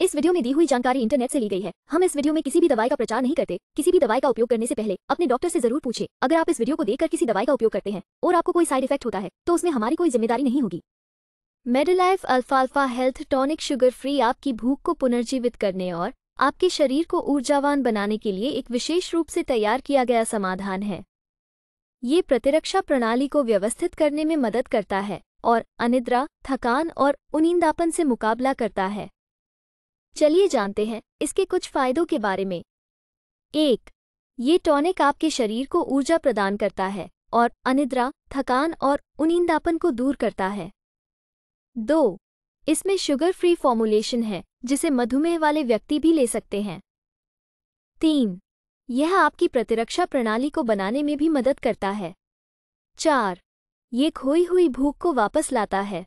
इस वीडियो में दी हुई जानकारी इंटरनेट से ली गई है हम इस वीडियो में किसी भी दवाई का प्रचार नहीं करते किसी भी दवाई का उपयोग करने से पहले अपने डॉक्टर से जरूर पूछे अगर आप इस वीडियो को देखकर किसी दवाई का उपयोग करते हैं और आपको कोई साइड इफेक्ट होता है तो उसमें हमारी कोई जिम्मेदारी नहीं होगी मेडलाइफ अल्फाल्फा हेल्थ टॉनिक शुगर फ्री आपकी भूख को पुनर्जीवित करने और आपके शरीर को ऊर्जावान बनाने के लिए एक विशेष रूप से तैयार किया गया समाधान है ये प्रतिरक्षा प्रणाली को व्यवस्थित करने में मदद करता है और अनिद्रा थकान और उनिंदापन से मुकाबला करता है चलिए जानते हैं इसके कुछ फायदों के बारे में एक ये टॉनिक आपके शरीर को ऊर्जा प्रदान करता है और अनिद्रा थकान और उनिंदापन को दूर करता है दो इसमें शुगर फ्री फॉर्मूलेशन है जिसे मधुमेह वाले व्यक्ति भी ले सकते हैं तीन यह आपकी प्रतिरक्षा प्रणाली को बनाने में भी मदद करता है चार ये खोई हुई भूख को वापस लाता है